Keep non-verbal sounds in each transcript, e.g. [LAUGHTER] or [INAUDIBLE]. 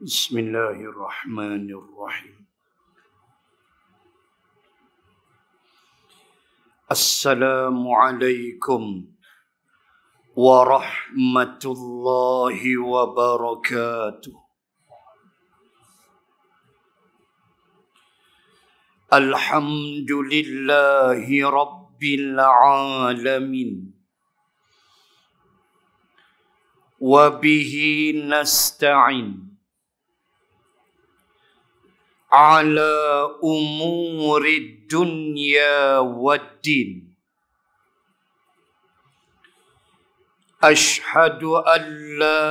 بسم الله الرحمن الرحيم السلام عليكم ورحمه الله وبركاته الحمد لله رب العالمين وبه نستعين على أمور الدنيا والدين أشهد أن لا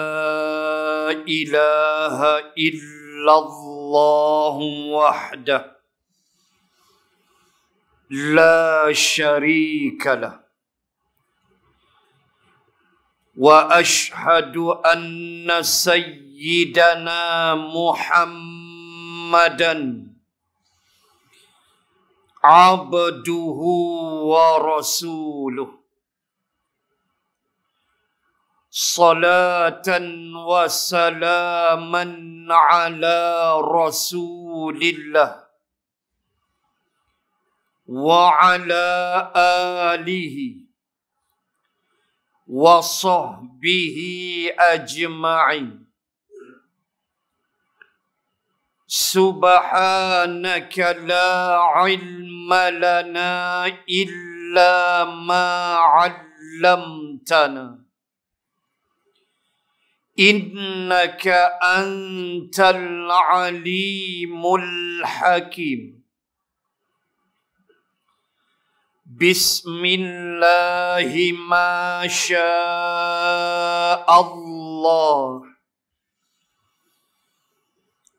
إله إلا الله وحده لا شريك له وأشهد أن سيدنا محمد محمدا عبده ورسوله صلاة وسلاما على رسول الله وعلى آله وصحبه أجمعين سبحانك لا علم لنا إلا ما علمتنا إنك أنت العليم الحكيم بسم الله ما شاء الله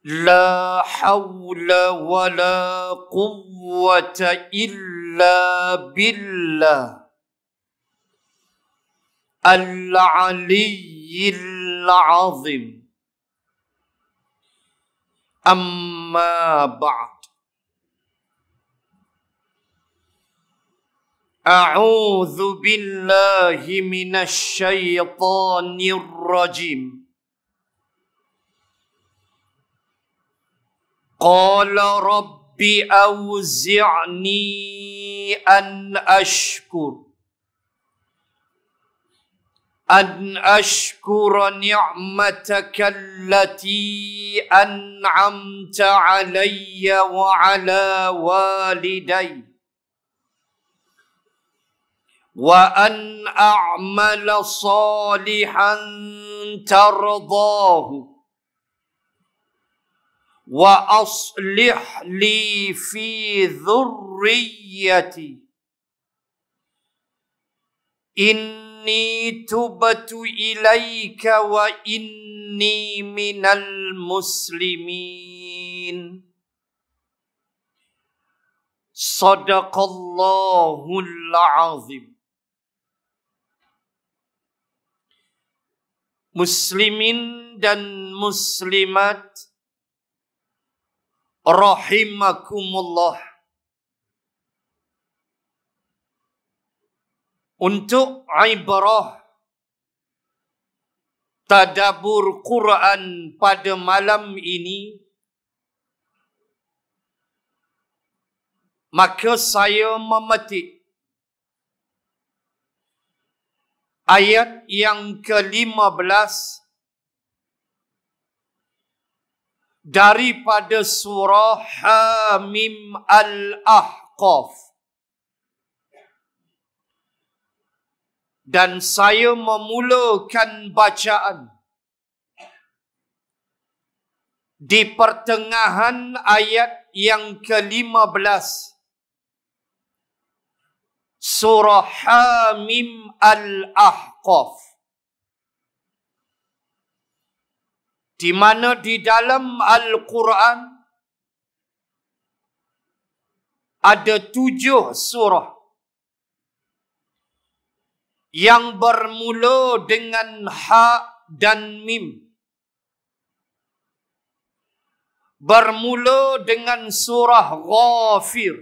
لا حول ولا قوة إلا بالله العلي العظيم أما بعد أعوذ بالله من الشيطان الرجيم قال رب أوزعني أن أشكر أن أشكر نعمتك التي أنعمت علي وعلى والدي وأن أعمل صالحا ترضاه واصلح لي في ذريتي اني تبت اليك واني من المسلمين صدق الله العظيم مسلمين dan muslimat rahimakumullah untuk ibrah tadabur Quran pada malam ini maka saya memetik ayat yang ke-15 belas daripada surah Hamim Al-Ahqaf. Dan saya memulakan bacaan di pertengahan ayat yang ke-15 surah Hamim Al-Ahqaf. di mana di dalam Al-Quran ada tujuh surah yang bermula dengan ha dan mim bermula dengan surah ghafir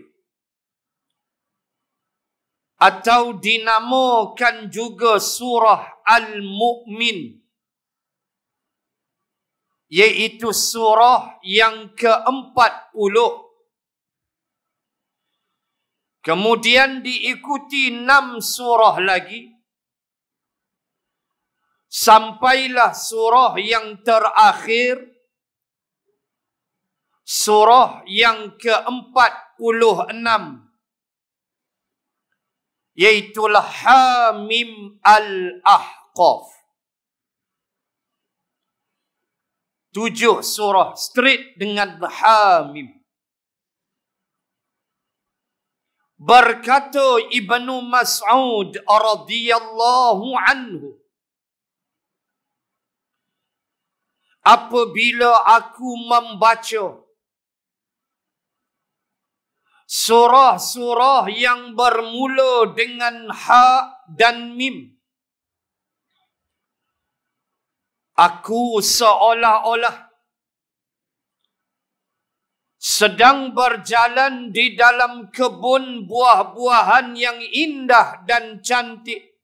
atau dinamakan juga surah al-mu'min yaitu surah yang ke-40. Kemudian diikuti enam surah lagi. Sampailah surah yang terakhir. Surah yang ke-46. Yaitulah Hamim Al-Ahqaf. tujuh surah straight dengan Hamim. Berkata Ibnu Mas'ud radhiyallahu anhu Apabila aku membaca surah-surah yang bermula dengan ha dan mim aku seolah-olah sedang berjalan di dalam kebun buah-buahan yang indah dan cantik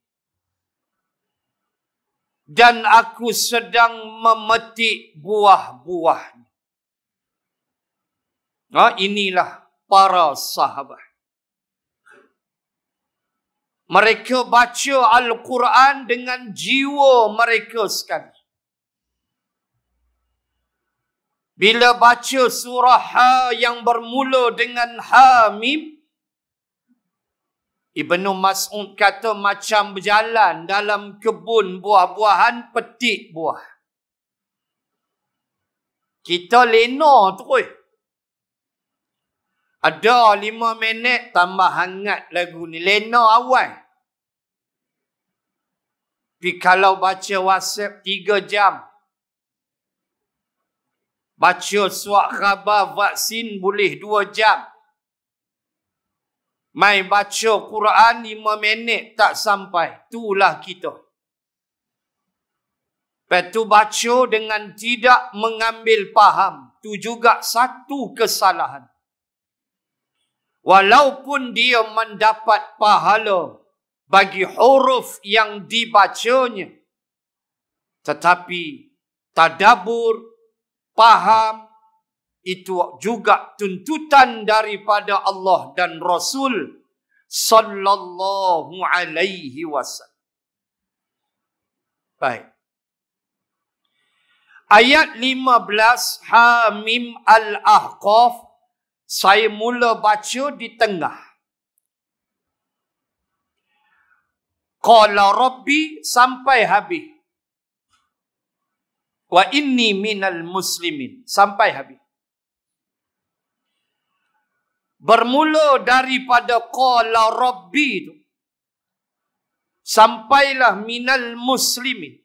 dan aku sedang memetik buah-buah. Nah, ha, inilah para sahabat. Mereka baca Al-Quran dengan jiwa mereka sekarang. bila baca surah Ha yang bermula dengan Ha Mim, Ibnu Mas'ud kata macam berjalan dalam kebun buah-buahan petik buah. Kita lena terus. Ada lima minit tambah hangat lagu ni. Lena awal. Tapi kalau baca WhatsApp tiga jam, Baca suak khabar vaksin boleh dua jam. Main baca Quran lima minit tak sampai. Itulah kita. Lepas tu baca dengan tidak mengambil paham. tu juga satu kesalahan. Walaupun dia mendapat pahala bagi huruf yang dibacanya. Tetapi tadabur paham itu juga tuntutan daripada Allah dan Rasul sallallahu alaihi wasallam. Baik. Ayat 15 Hamim Al-Ahqaf saya mula baca di tengah. Qala Rabbi sampai habis wa inni minal muslimin sampai habis bermula daripada qala rabbi itu sampailah minal muslimin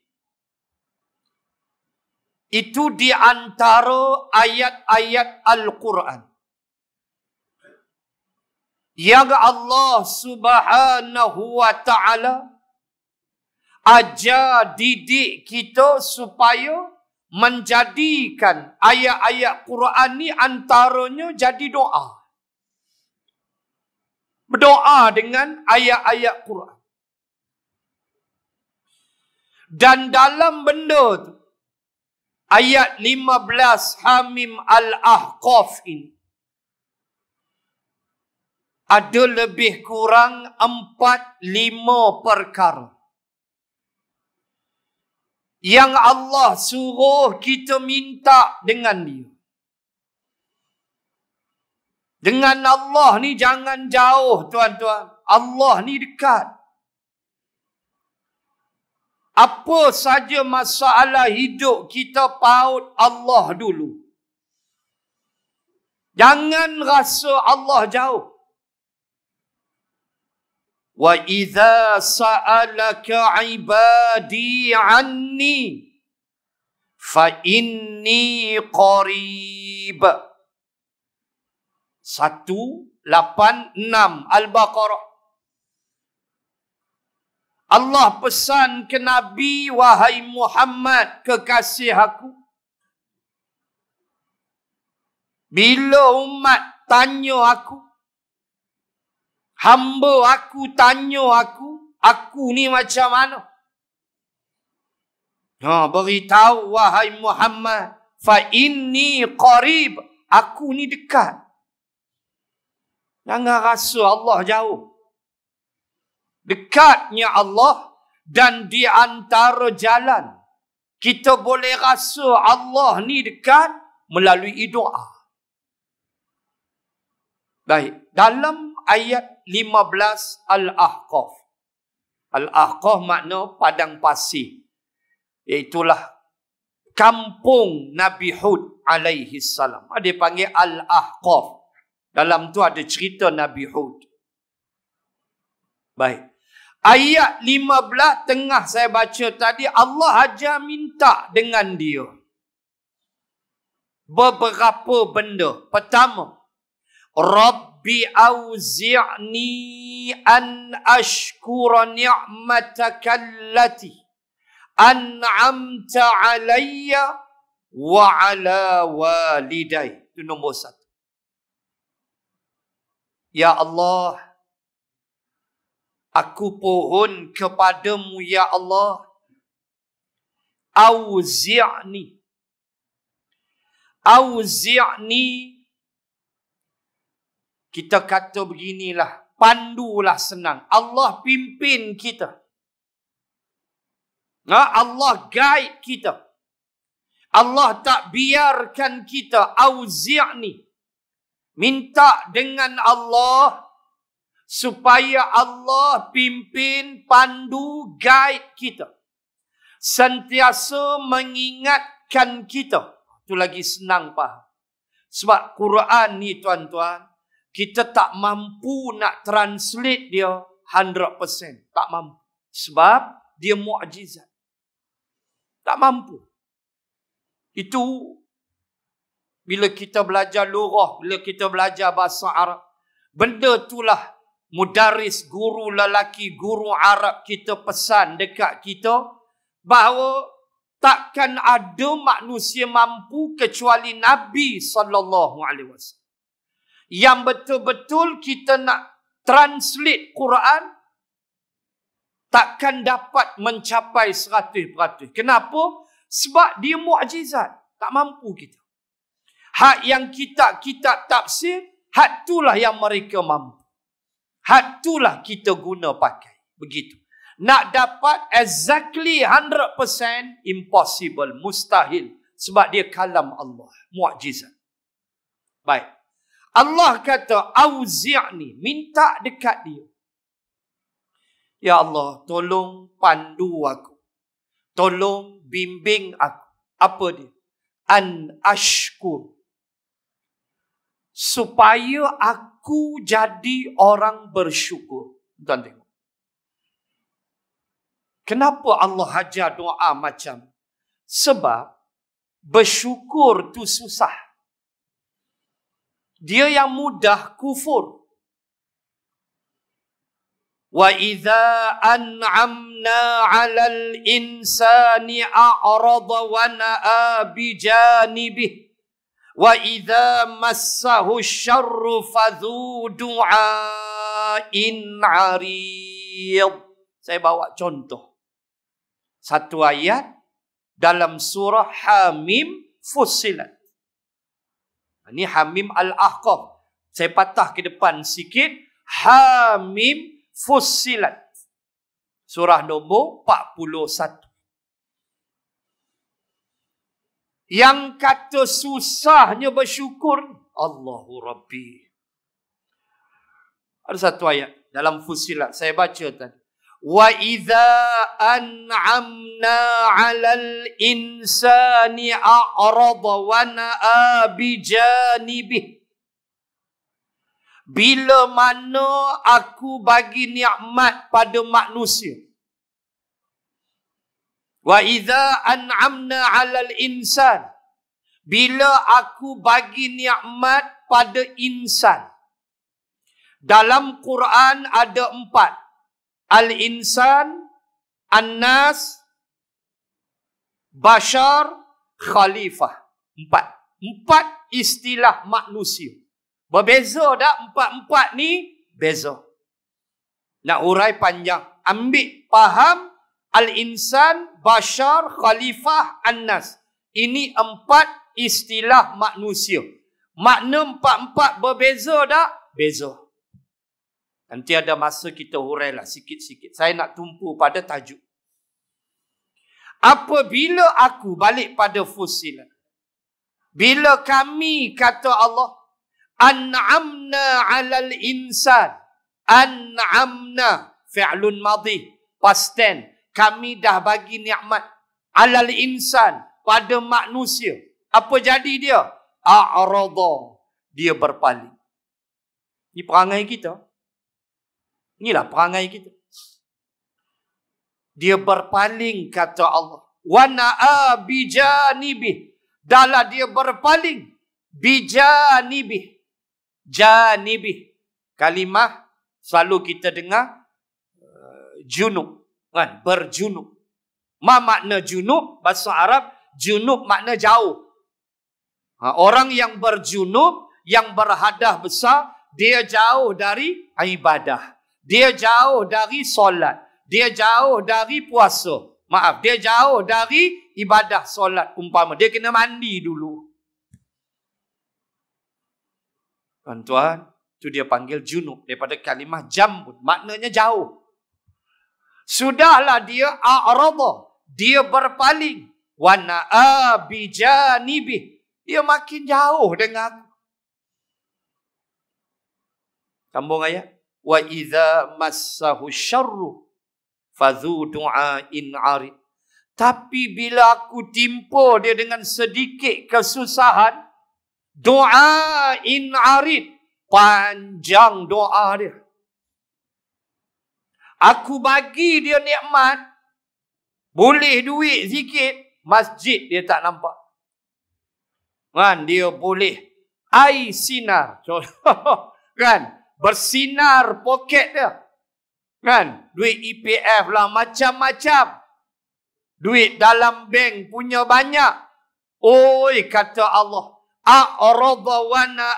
itu di antara ayat-ayat al-Quran yang Allah Subhanahu wa taala ajar didik kita supaya menjadikan ayat-ayat Quran ni antaranya jadi doa. Berdoa dengan ayat-ayat Quran. Dan dalam benda tu, ayat 15 Hamim Al-Ahqaf ini, ada lebih kurang empat lima perkara yang Allah suruh kita minta dengan dia. Dengan Allah ni jangan jauh tuan-tuan. Allah ni dekat. Apa saja masalah hidup kita paut Allah dulu. Jangan rasa Allah jauh. وإذا سألك عبادي عني فإني قريب satu, lapan, enam. Al-Baqarah. Allah pesan ke Nabi, wahai Muhammad, kekasih aku. Bila umat tanya aku, Hamba aku tanya aku, aku ni macam mana? Ha, beritahu wahai Muhammad, fa inni qarib, aku ni dekat. Jangan rasa Allah jauh. Dekatnya Allah dan di antara jalan kita boleh rasa Allah ni dekat melalui doa. Baik, dalam ayat 15 Al-Ahqaf. Al-Ahqaf makna padang pasir. Itulah kampung Nabi Hud alaihi salam. Ah, dia panggil Al-Ahqaf. Dalam tu ada cerita Nabi Hud. Baik. Ayat 15 tengah saya baca tadi Allah aja minta dengan dia. Beberapa benda. Pertama, Rabb رب أوزعني أن أشكر نعمتك التي أنعمت علي وعلى والدي Itu nombor Ya Allah, aku pohon kepadamu ya Allah, auzi'ni, auzi'ni Kita kata beginilah. Pandulah senang. Allah pimpin kita. Ha? Allah guide kita. Allah tak biarkan kita auzi'ni. Minta dengan Allah supaya Allah pimpin, pandu, guide kita. Sentiasa mengingatkan kita. Itu lagi senang faham. Sebab Quran ni tuan-tuan, kita tak mampu nak translate dia 100%. Tak mampu. Sebab dia mu'ajizat. Tak mampu. Itu bila kita belajar lurah, bila kita belajar bahasa Arab. Benda itulah mudaris guru lelaki, guru Arab kita pesan dekat kita. Bahawa takkan ada manusia mampu kecuali Nabi SAW yang betul-betul kita nak translate Quran takkan dapat mencapai 100%. Kenapa? Sebab dia mukjizat. Tak mampu kita. Hak yang kita kita tafsir, hak itulah yang mereka mampu. Hak itulah kita guna pakai. Begitu. Nak dapat exactly 100% impossible, mustahil. Sebab dia kalam Allah. Mu'ajizat. Baik. Allah kata auzi'ni minta dekat dia. Ya Allah, tolong pandu aku. Tolong bimbing aku. Apa dia? An ashkur. Supaya aku jadi orang bersyukur. Tuan tengok. Kenapa Allah hajar doa macam? Sebab bersyukur tu susah dia yang mudah kufur wa idza an'amna 'alal insani a'rada wa na'a bi janibihi wa idza massahu syarru fadhu du'a'in 'arid saya bawa contoh satu ayat dalam surah hamim fusilat ini Hamim Al-Ahqaf. Saya patah ke depan sikit. Hamim Fussilat. Surah nombor 41. Yang kata susahnya bersyukur. Allahu Rabbi. Ada satu ayat dalam Fussilat. Saya baca tadi. وإذا أنعمنا على الإنسان أعرض ونأى بجانبه Bila mana aku bagi nikmat pada manusia Wa idza an'amna 'alal insan bila aku bagi nikmat pada insan dalam Quran ada empat Al-insan An-nas Bashar Khalifah Empat Empat istilah manusia Berbeza tak empat-empat ni? Beza Nak urai panjang Ambil faham Al-insan Bashar Khalifah An-nas Ini empat istilah manusia Makna empat-empat berbeza tak? Beza Nanti ada masa kita hurailah sikit-sikit. Saya nak tumpu pada tajuk. Apabila aku balik pada fusil. Bila kami kata Allah. An'amna alal insan. An'amna fi'lun madhi. Pasten. Kami dah bagi nikmat alal insan pada manusia. Apa jadi dia? A'radha. Dia berpaling. Ini perangai kita. Inilah perangai kita. Dia berpaling kata Allah. Wana'a bijanibih. Dalam dia berpaling. Bijanibih. Janibih. Kalimah selalu kita dengar. Eh, junub. Kan? Berjunub. Ma makna junub? Bahasa Arab. Junub makna jauh. Ha, orang yang berjunub. Yang berhadah besar. Dia jauh dari ibadah. Dia jauh dari solat. Dia jauh dari puasa. Maaf, dia jauh dari ibadah solat umpama. Dia kena mandi dulu. Tuan-tuan, itu dia panggil junub daripada kalimah jambut. Maknanya jauh. Sudahlah dia arabo, Dia berpaling. Wa na'abijanibih. Dia makin jauh dengan aku. Sambung ayat wa idza massahu syarru fadhu du'a in arid tapi bila aku timpa dia dengan sedikit kesusahan doa in arid panjang doa dia aku bagi dia nikmat boleh duit sikit masjid dia tak nampak kan dia boleh air sinar [LAUGHS] kan bersinar poket dia. Kan? Duit EPF lah macam-macam. Duit dalam bank punya banyak. Oi kata Allah. A'radawana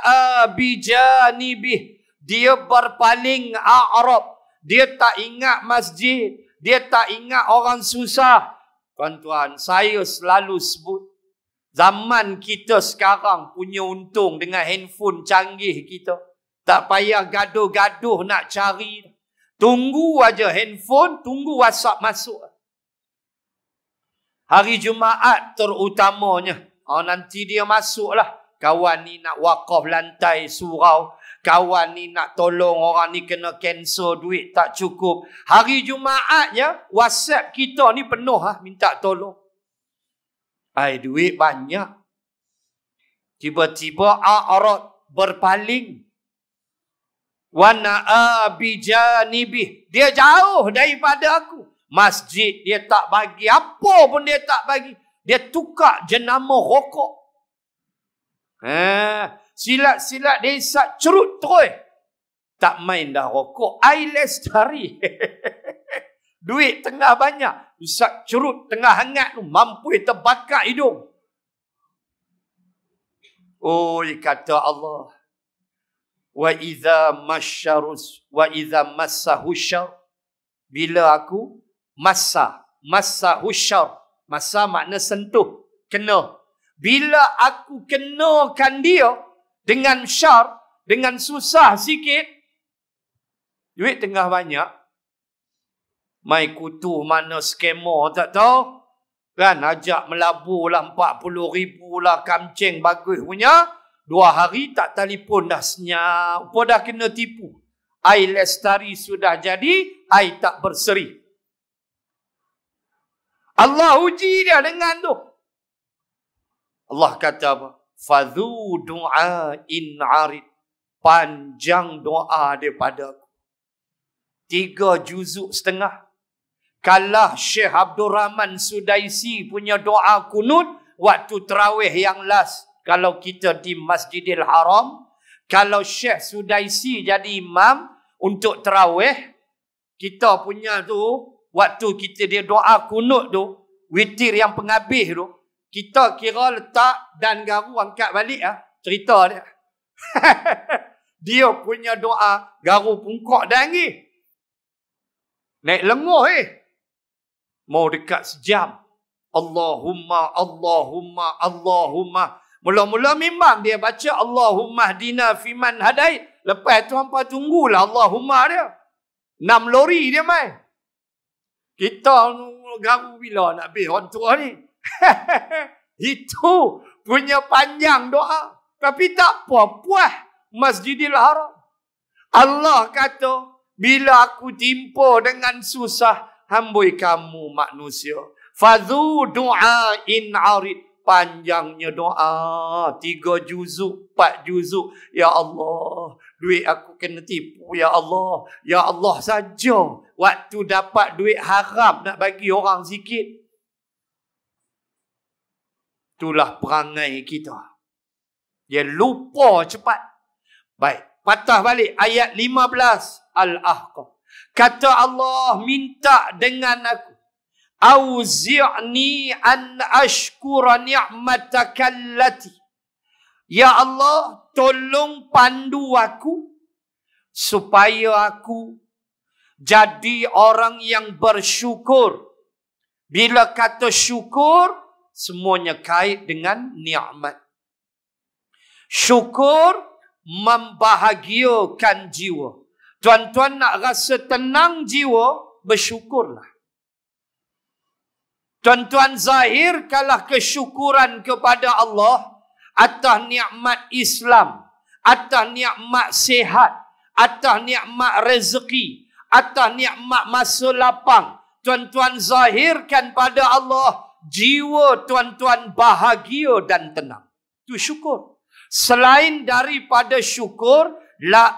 abijanibih. Dia berpaling A'rab. Dia tak ingat masjid. Dia tak ingat orang susah. Tuan-tuan, saya selalu sebut. Zaman kita sekarang punya untung dengan handphone canggih kita. Tak payah gaduh-gaduh nak cari. Tunggu aja handphone, tunggu WhatsApp masuk. Hari Jumaat terutamanya. Oh, nanti dia masuk lah. Kawan ni nak wakaf lantai surau. Kawan ni nak tolong orang ni kena cancel duit tak cukup. Hari Jumaatnya WhatsApp kita ni penuh lah minta tolong. Ay, duit banyak. Tiba-tiba A'arat berpaling wa dia jauh daripada aku masjid dia tak bagi apa pun dia tak bagi dia tukar jenama rokok ha silat-silat dia isap cerut terus tak main dah rokok air lestari [LAUGHS] duit tengah banyak isap cerut tengah hangat mampu terbakar hidung oh dia kata Allah wa idza masyarus wa idza massahu syar bila aku massa massahu syar massa makna sentuh kena bila aku kenakan dia dengan syar dengan susah sikit duit tengah banyak mai kutu mana skema tak tahu kan ajak melabur lah 40 ribu lah kamceng bagus punya Dua hari tak telefon dah senyap. Pun dah kena tipu. Air lestari sudah jadi, air tak berseri. Allah uji dia dengan tu. Allah kata apa? Fadhu du'a in arid. Panjang doa daripada Tiga juzuk setengah. Kalah Syekh Abdul Rahman Sudaisi punya doa kunut waktu terawih yang last kalau kita di Masjidil Haram, kalau Syekh Sudaisi jadi imam untuk terawih, kita punya tu, waktu kita dia doa kunut tu, witir yang penghabis tu, kita kira letak dan garu angkat balik lah. Cerita dia. [LAUGHS] dia punya doa, garu pungkak dan lagi. Naik lenguh eh. Mau dekat sejam. Allahumma, Allahumma. Allahumma. Mula-mula memang dia baca Allahumma dina fiman hadait. Lepas tu hampa tunggulah Allahumma dia. Enam lori dia mai. Kita garu bila nak habis orang tua ni. [LAUGHS] Itu punya panjang doa. Tapi tak apa puas masjidil haram. Allah kata, bila aku timpa dengan susah, hamboi kamu manusia. Fadhu du'a in arid panjangnya doa. Tiga juzuk, empat juzuk. Ya Allah, duit aku kena tipu. Ya Allah, ya Allah saja. Waktu dapat duit harap nak bagi orang sikit. Itulah perangai kita. Dia lupa cepat. Baik, patah balik ayat 15 Al-Ahqaf. Kata Allah minta dengan aku. Auzi'ni an ashkura ni'mataka allati. Ya Allah, tolong pandu aku supaya aku jadi orang yang bersyukur. Bila kata syukur, semuanya kait dengan ni'mat. Syukur membahagiakan jiwa. Tuan-tuan nak rasa tenang jiwa, bersyukurlah. Tuan-tuan zahir kalah kesyukuran kepada Allah atas nikmat Islam, atas nikmat sehat, atas nikmat rezeki, atas nikmat masa lapang. Tuan-tuan zahirkan pada Allah jiwa tuan-tuan bahagia dan tenang. Itu syukur. Selain daripada syukur, la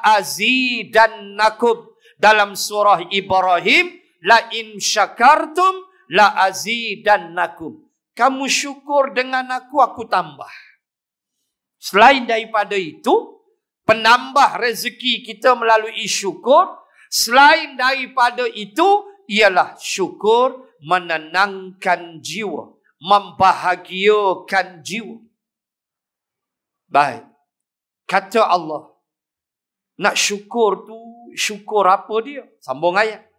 dan nakub dalam surah Ibrahim, la in syakartum la nakum. Kamu syukur dengan aku, aku tambah. Selain daripada itu, penambah rezeki kita melalui syukur. Selain daripada itu, ialah syukur menenangkan jiwa. Membahagiakan jiwa. Baik. Kata Allah, nak syukur tu, syukur apa dia? Sambung ayat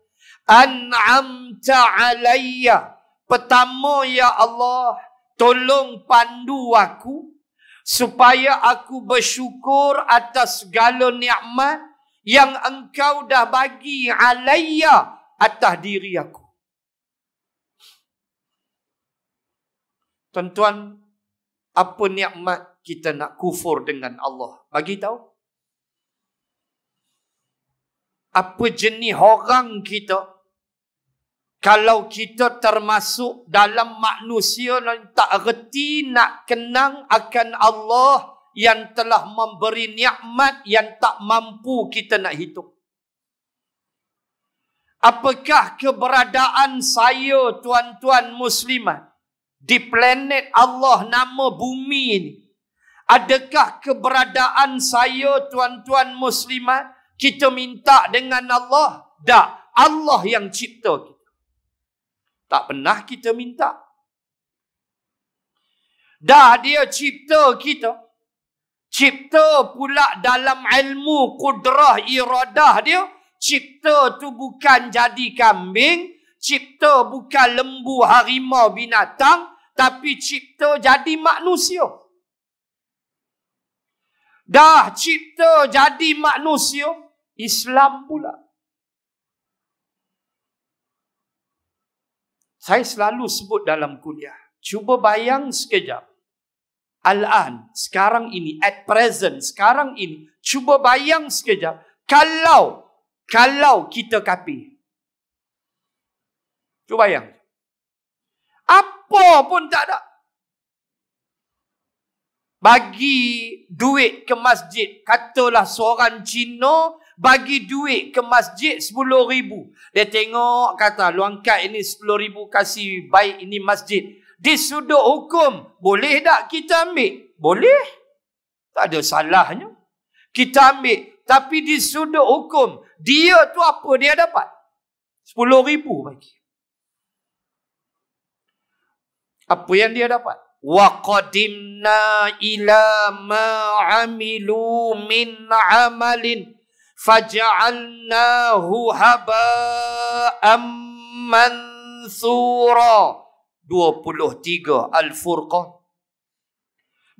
an'amta alayya pertama ya Allah tolong pandu aku supaya aku bersyukur atas segala nikmat yang engkau dah bagi alayya atas diri aku tuan-tuan apa nikmat kita nak kufur dengan Allah bagi tahu apa jenis orang kita kalau kita termasuk dalam manusia yang tak reti nak kenang akan Allah yang telah memberi nikmat yang tak mampu kita nak hitung. Apakah keberadaan saya tuan-tuan muslimat di planet Allah nama bumi ini? Adakah keberadaan saya tuan-tuan muslimat kita minta dengan Allah? Tak. Allah yang cipta kita. Tak pernah kita minta. Dah dia cipta kita. Cipta pula dalam ilmu kudrah iradah dia. Cipta tu bukan jadi kambing. Cipta bukan lembu harimau binatang. Tapi cipta jadi manusia. Dah cipta jadi manusia. Islam pula. Saya selalu sebut dalam kuliah. Cuba bayang sekejap. Al-an, sekarang ini, at present, sekarang ini. Cuba bayang sekejap. Kalau, kalau kita kapi. Cuba bayang. Apa pun tak ada. Bagi duit ke masjid. Katalah seorang Cina bagi duit ke masjid sepuluh ribu. Dia tengok kata lu angkat ini sepuluh ribu kasih baik ini masjid. Di sudut hukum boleh tak kita ambil? Boleh. Tak ada salahnya. Kita ambil. Tapi di sudut hukum dia tu apa dia dapat? Sepuluh ribu bagi. Apa yang dia dapat? وَقَدِمْنَا إِلَى مَا عَمِلُوا مِنْ عَمَلٍ faja'alnahu haba'am mansura 23 al-furqan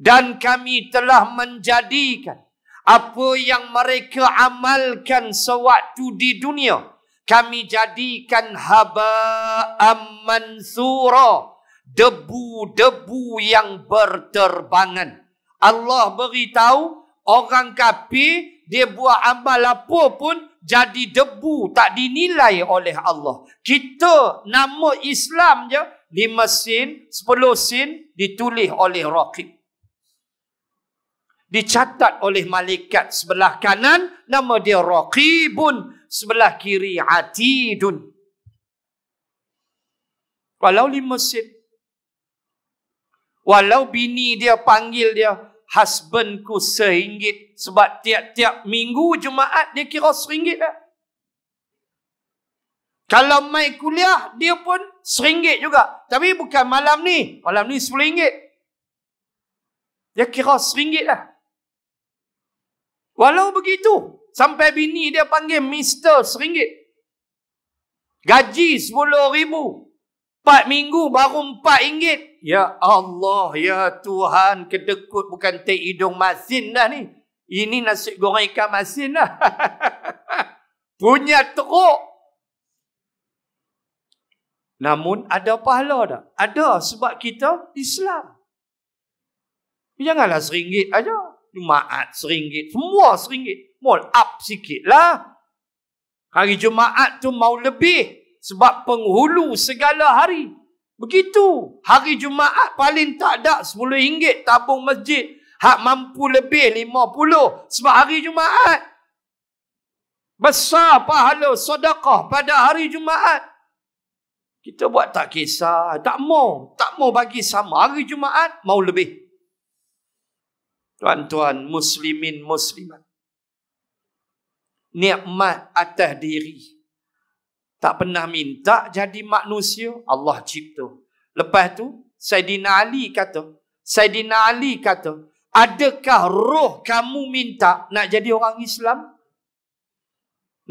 dan kami telah menjadikan apa yang mereka amalkan sewaktu di dunia kami jadikan haba'am mansura debu-debu yang berterbangan Allah beritahu orang kafir dia buat amal apa pun jadi debu tak dinilai oleh Allah. Kita nama Islam je lima sin, sepuluh sin ditulis oleh Rakib. Dicatat oleh malaikat sebelah kanan nama dia Rakibun. Sebelah kiri Atidun. Walau lima sin. Walau bini dia panggil dia husbandku seringgit sebab tiap-tiap minggu Jumaat dia kira seringgit lah. Kalau mai kuliah dia pun seringgit juga. Tapi bukan malam ni. Malam ni sepuluh Dia kira seringgit lah. Walau begitu sampai bini dia panggil Mr. Seringgit. Gaji sepuluh ribu. Empat minggu baru empat ringgit. Ya Allah, ya Tuhan. Kedekut bukan teh hidung masin dah ni. Ini nasi goreng ikan masin dah. [LAUGHS] Punya teruk. Namun ada pahala dah. Ada sebab kita Islam. Janganlah seringgit aja. Jumaat seringgit. Semua seringgit. Mall up sikit lah. Hari Jumaat tu mau lebih sebab penghulu segala hari. Begitu. Hari Jumaat paling tak ada RM10 tabung masjid. Hak mampu lebih RM50 sebab hari Jumaat. Besar pahala sedekah pada hari Jumaat. Kita buat tak kisah, tak mau, tak mau bagi sama hari Jumaat, mau lebih. Tuan-tuan muslimin muslimat. Nikmat atas diri tak pernah minta jadi manusia, Allah cipta. Lepas tu, Saidina Ali kata, Saidina Ali kata, adakah roh kamu minta nak jadi orang Islam?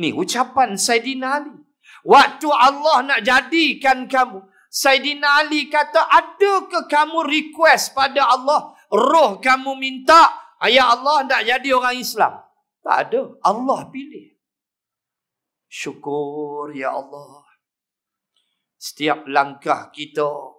Ni ucapan Saidina Ali. Waktu Allah nak jadikan kamu, Saidina Ali kata, adakah kamu request pada Allah, roh kamu minta, ayah Allah nak jadi orang Islam? Tak ada. Allah pilih syukur ya Allah. Setiap langkah kita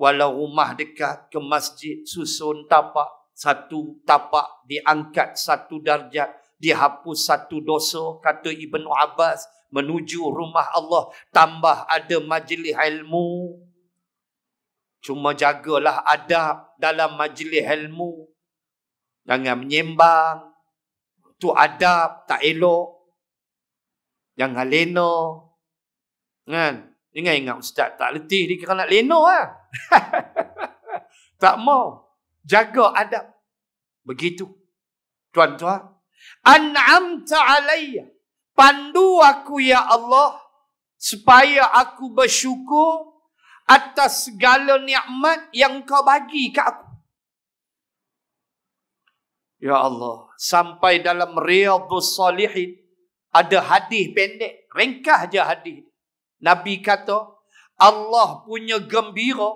walau rumah dekat ke masjid susun tapak satu tapak diangkat satu darjat dihapus satu dosa kata Ibnu Abbas menuju rumah Allah tambah ada majlis ilmu cuma jagalah adab dalam majlis ilmu jangan menyembang tu adab tak elok yang Jangan leno. Kan? Ingat-ingat ustaz tak letih dia kalau nak leno lah. [LAUGHS] tak mau. Jaga adab. Begitu. Tuan-tuan. An'am ta'alayya. Pandu aku ya Allah. Supaya aku bersyukur. Atas segala nikmat yang kau bagi ke aku. Ya Allah. Sampai dalam riadu salihin ada hadis pendek ringkas je hadis nabi kata Allah punya gembira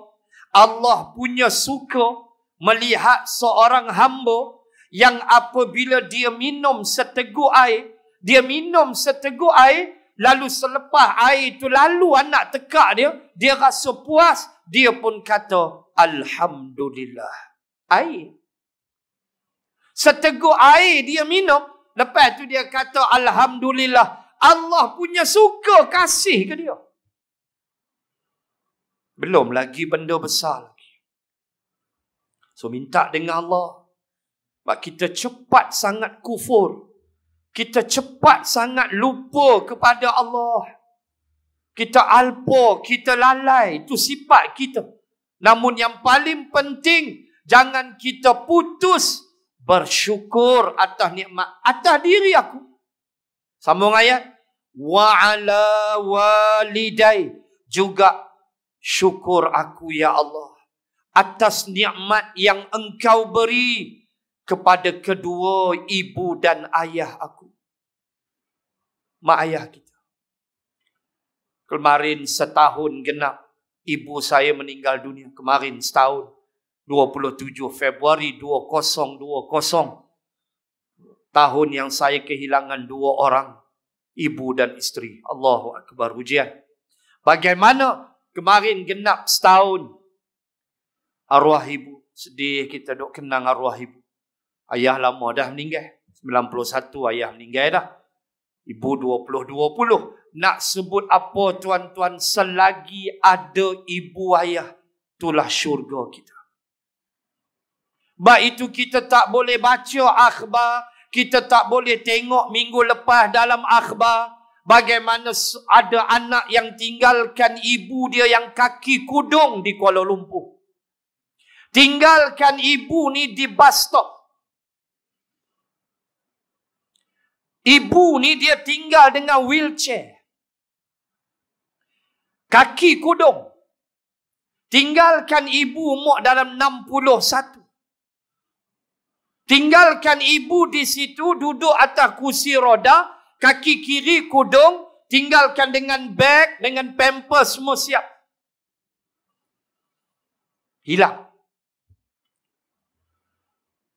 Allah punya suka melihat seorang hamba yang apabila dia minum seteguk air dia minum seteguk air lalu selepas air itu lalu anak tekak dia dia rasa puas dia pun kata alhamdulillah air seteguk air dia minum Lepas tu dia kata Alhamdulillah. Allah punya suka kasih ke dia. Belum lagi benda besar lagi. So minta dengan Allah. Sebab kita cepat sangat kufur. Kita cepat sangat lupa kepada Allah. Kita alpo, kita lalai. Itu sifat kita. Namun yang paling penting, jangan kita putus bersyukur atas nikmat atas diri aku. Sambung ayat. Wa ala waliday. Juga syukur aku ya Allah. Atas nikmat yang engkau beri kepada kedua ibu dan ayah aku. Mak ayah kita. Kemarin setahun genap ibu saya meninggal dunia. Kemarin setahun. 27 Februari 2020 tahun yang saya kehilangan dua orang ibu dan isteri Allahu akbar ujian bagaimana kemarin genap setahun arwah ibu sedih kita dok kenang arwah ibu ayah lama dah meninggal 91 ayah meninggal dah ibu 20 20 nak sebut apa tuan-tuan selagi ada ibu ayah itulah syurga kita sebab itu kita tak boleh baca akhbar. Kita tak boleh tengok minggu lepas dalam akhbar. Bagaimana ada anak yang tinggalkan ibu dia yang kaki kudung di Kuala Lumpur. Tinggalkan ibu ni di bus stop. Ibu ni dia tinggal dengan wheelchair. Kaki kudung. Tinggalkan ibu umur dalam 61. Tinggalkan ibu di situ duduk atas kursi roda, kaki kiri kudung, tinggalkan dengan beg, dengan pamper semua siap. Hilang.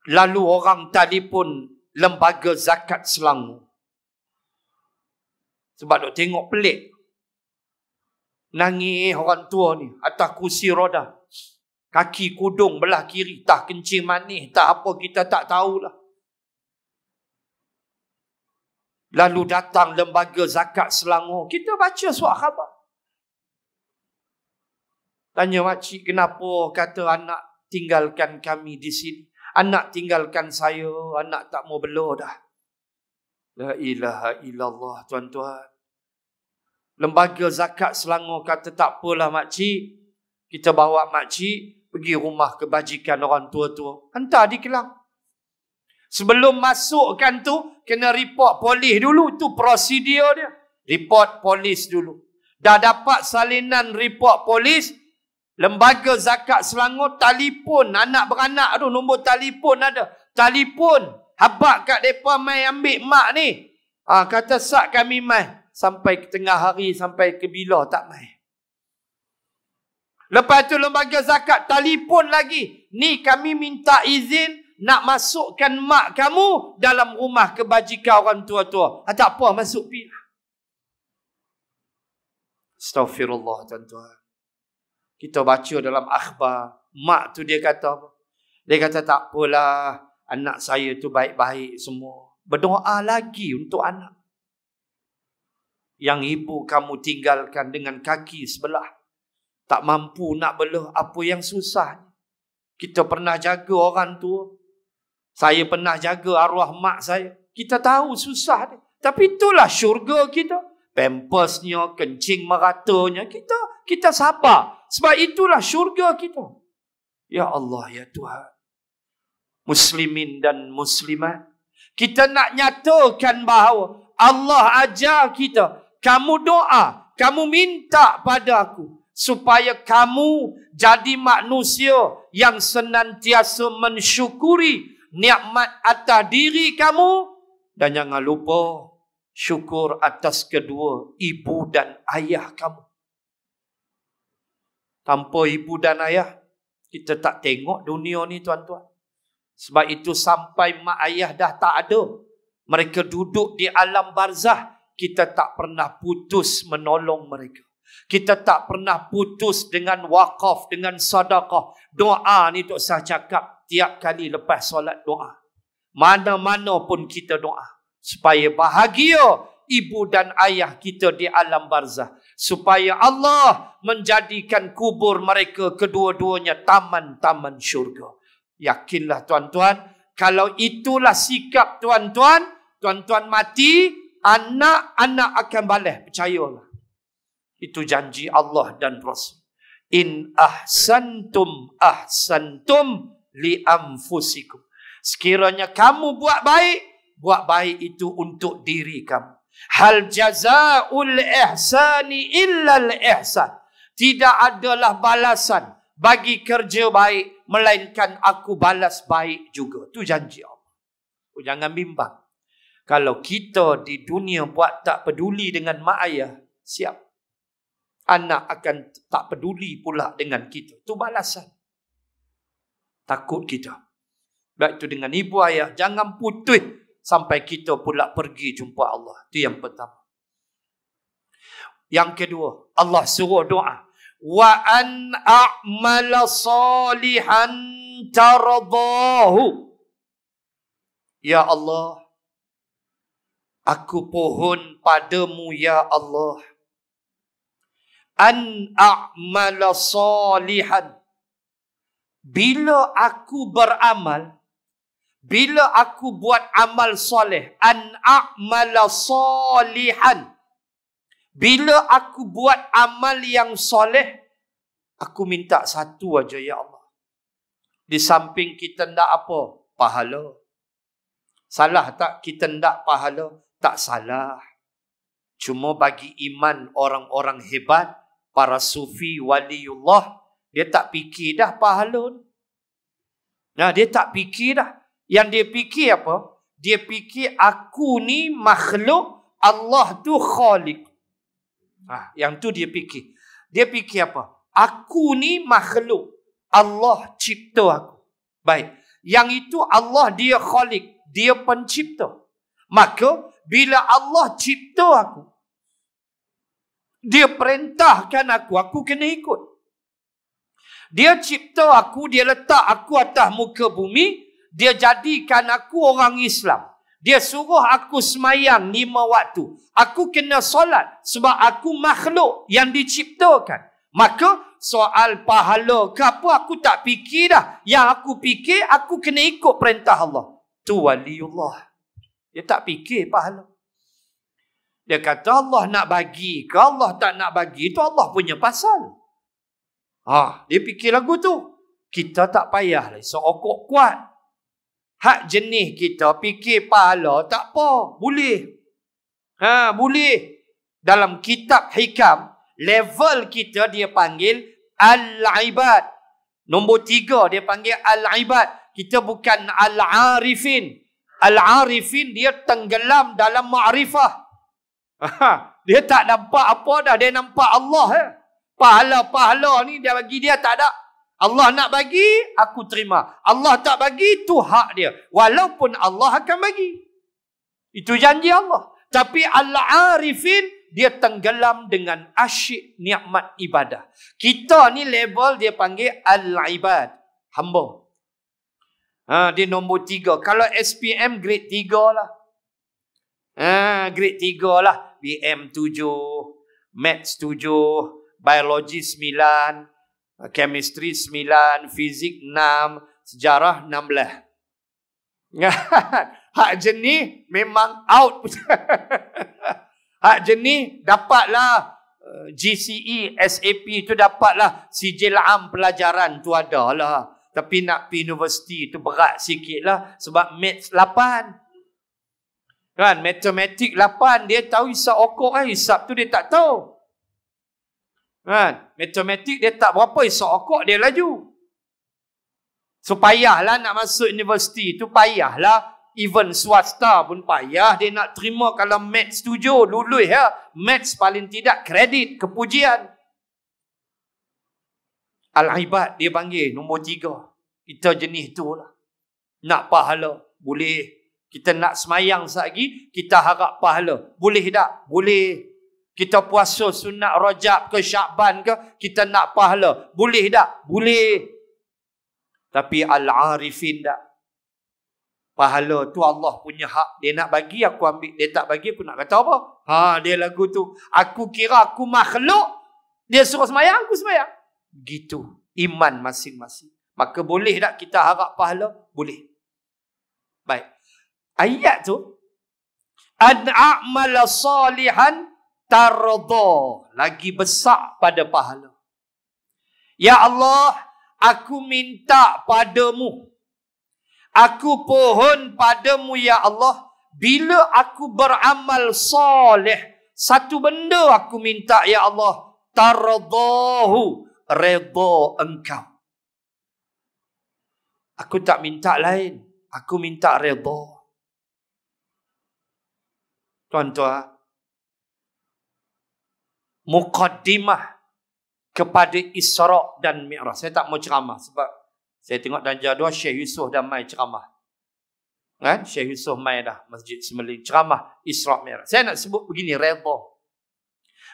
Lalu orang tadi pun lembaga zakat selangu Sebab dok tengok pelik. Nangis orang tua ni atas kursi roda. Kaki kudung belah kiri. Tak kencing manis. Tak apa kita tak tahulah. Lalu datang lembaga zakat selangor. Kita baca suat khabar. Tanya makcik kenapa kata anak tinggalkan kami di sini. Anak tinggalkan saya. Anak tak mau belur dah. La ilaha illallah tuan-tuan. Lembaga zakat selangor kata tak apalah makcik. Kita bawa makcik pergi rumah kebajikan orang tua-tua. Hantar di kelang. Sebelum masukkan tu, kena report polis dulu. Itu prosedur dia. Report polis dulu. Dah dapat salinan report polis, lembaga zakat selangor, telefon, anak beranak tu, nombor telefon ada. Telefon, habak kat mereka mai ambil mak ni. Ha, kata sak kami mai. Sampai ke tengah hari, sampai ke bila tak mai. Lepas tu lembaga zakat telefon lagi. Ni kami minta izin nak masukkan mak kamu dalam rumah kebajikan orang tua-tua. Ah, tak apa masuk pi. Astaghfirullah tuan-tuan. Kita baca dalam akhbar. Mak tu dia kata apa? Dia kata tak apalah anak saya tu baik-baik semua. Berdoa lagi untuk anak. Yang ibu kamu tinggalkan dengan kaki sebelah tak mampu nak beluh apa yang susah. Kita pernah jaga orang tu Saya pernah jaga arwah mak saya. Kita tahu susah dia. Tapi itulah syurga kita. Pampersnya, kencing meratanya. Kita kita sabar. Sebab itulah syurga kita. Ya Allah, ya Tuhan. Muslimin dan muslimat. Kita nak nyatakan bahawa Allah ajar kita. Kamu doa, kamu minta pada aku supaya kamu jadi manusia yang senantiasa mensyukuri nikmat atas diri kamu dan jangan lupa syukur atas kedua ibu dan ayah kamu. Tanpa ibu dan ayah, kita tak tengok dunia ni tuan-tuan. Sebab itu sampai mak ayah dah tak ada. Mereka duduk di alam barzah, kita tak pernah putus menolong mereka. Kita tak pernah putus dengan wakaf, dengan sadaqah. Doa ni Tok Sah cakap tiap kali lepas solat doa. Mana-mana pun kita doa. Supaya bahagia ibu dan ayah kita di alam barzah. Supaya Allah menjadikan kubur mereka kedua-duanya taman-taman syurga. Yakinlah tuan-tuan. Kalau itulah sikap tuan-tuan. Tuan-tuan mati. Anak-anak akan balik. Percayalah. Itu janji Allah dan Rasul. In ahsantum ahsantum li anfusikum. Sekiranya kamu buat baik, buat baik itu untuk diri kamu. Hal jazaul ihsani illa al ihsan. Tidak adalah balasan bagi kerja baik melainkan aku balas baik juga. Tu janji Allah. Oh, jangan bimbang. Kalau kita di dunia buat tak peduli dengan mak ayah, siap anak akan tak peduli pula dengan kita. Itu balasan. Takut kita. Baik itu dengan ibu ayah. Jangan putih sampai kita pula pergi jumpa Allah. Itu yang pertama. Yang kedua, Allah suruh doa. Wa an a'mal salihan taradahu. Ya Allah, aku pohon padamu ya Allah an a'mala salihan bila aku beramal bila aku buat amal soleh an a'mala salihan bila aku buat amal yang soleh aku minta satu aja ya Allah di samping kita nak apa pahala salah tak kita nak pahala tak salah cuma bagi iman orang-orang hebat para sufi waliullah dia tak fikir dah pahala ni. Nah, dia tak fikir dah. Yang dia fikir apa? Dia fikir aku ni makhluk Allah tu khaliq. Ah, yang tu dia fikir. Dia fikir apa? Aku ni makhluk Allah cipta aku. Baik. Yang itu Allah dia khaliq, dia pencipta. Maka bila Allah cipta aku, dia perintahkan aku, aku kena ikut. Dia cipta aku, dia letak aku atas muka bumi. Dia jadikan aku orang Islam. Dia suruh aku semayang lima waktu. Aku kena solat sebab aku makhluk yang diciptakan. Maka soal pahala ke apa aku tak fikir dah. Yang aku fikir aku kena ikut perintah Allah. Tu waliullah. Dia tak fikir pahala. Dia kata Allah nak bagi ke Allah tak nak bagi itu Allah punya pasal. Ha, dia fikir lagu tu. Kita tak payah lah. Seokok kuat. Hak jenis kita fikir pahala tak apa. Boleh. Ha, boleh. Dalam kitab hikam, level kita dia panggil Al-Ibad. Nombor tiga dia panggil Al-Ibad. Kita bukan Al-Arifin. Al-Arifin dia tenggelam dalam ma'rifah. Aha, dia tak nampak apa dah. Dia nampak Allah. Eh. Pahala-pahala ni dia bagi dia tak ada. Allah nak bagi, aku terima. Allah tak bagi, tu hak dia. Walaupun Allah akan bagi. Itu janji Allah. Tapi Allah arifin dia tenggelam dengan asyik nikmat ibadah. Kita ni label dia panggil Al-Ibad. Hamba. Ha, dia nombor tiga. Kalau SPM, grade tiga lah. Ha, grade tiga lah. PM 7, Maths 7, Biologi 9, Chemistry 9, Fizik 6, Sejarah 16. [LAUGHS] Hak jenis memang out. [LAUGHS] Hak jenis dapatlah eh, GCE, SAP itu dapatlah sijil am pelajaran tu ada lah. Tapi nak pergi universiti itu berat sikit lah. Sebab maths Kan, matematik 8 dia tahu hisap okok kan, hisap tu dia tak tahu. Kan, matematik dia tak berapa hisap okok dia laju. So payahlah nak masuk universiti tu payahlah. Even swasta pun payah dia nak terima kalau mat setuju lulus ya. Mat paling tidak kredit, kepujian. Al-ibad dia panggil nombor tiga. Kita jenis tu lah. Nak pahala boleh kita nak semayang sehari, kita harap pahala. Boleh tak? Boleh. Kita puasa sunat rajab ke syakban ke, kita nak pahala. Boleh tak? Boleh. Tapi al-arifin tak? Pahala tu Allah punya hak. Dia nak bagi, aku ambil. Dia tak bagi, aku nak kata apa? Ha, dia lagu tu. Aku kira aku makhluk. Dia suruh semayang, aku semayang. Gitu. Iman masing-masing. Maka boleh tak kita harap pahala? Boleh. Baik ayat tu an a'mala salihan tardha lagi besar pada pahala ya allah aku minta padamu aku pohon padamu ya allah bila aku beramal soleh satu benda aku minta ya allah tardahu redha engkau aku tak minta lain aku minta redha tuan-tuan, mukaddimah kepada Isra' dan Mi'raj. Saya tak mau ceramah sebab saya tengok dan jadual Syekh Yusuf dan Mai ceramah. Kan? Syekh Yusuf Mai dah masjid semeling ceramah Isra' Mi'raj. Saya nak sebut begini, reda.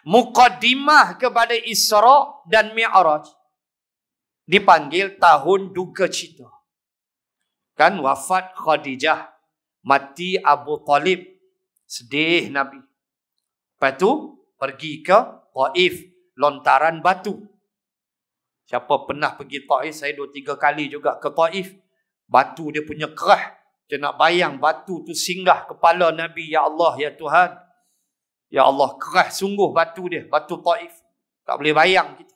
Mukaddimah kepada Isra' dan Mi'raj dipanggil tahun duka cita. Kan wafat Khadijah, mati Abu Talib, Sedih Nabi. Lepas tu, pergi ke Taif. Lontaran batu. Siapa pernah pergi Taif, saya dua tiga kali juga ke Taif. Batu dia punya kerah. Dia nak bayang batu tu singgah kepala Nabi. Ya Allah, Ya Tuhan. Ya Allah, kerah sungguh batu dia. Batu Taif. Tak boleh bayang kita.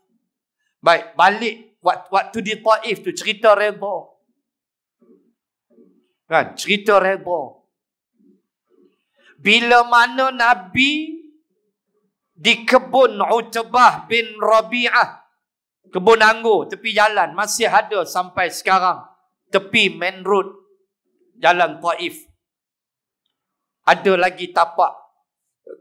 Baik, balik waktu, waktu di Taif tu cerita rebo, Kan, cerita rebo bila mana Nabi di kebun Utbah bin Rabi'ah. Kebun anggur, tepi jalan. Masih ada sampai sekarang. Tepi main road. Jalan Taif. Ada lagi tapak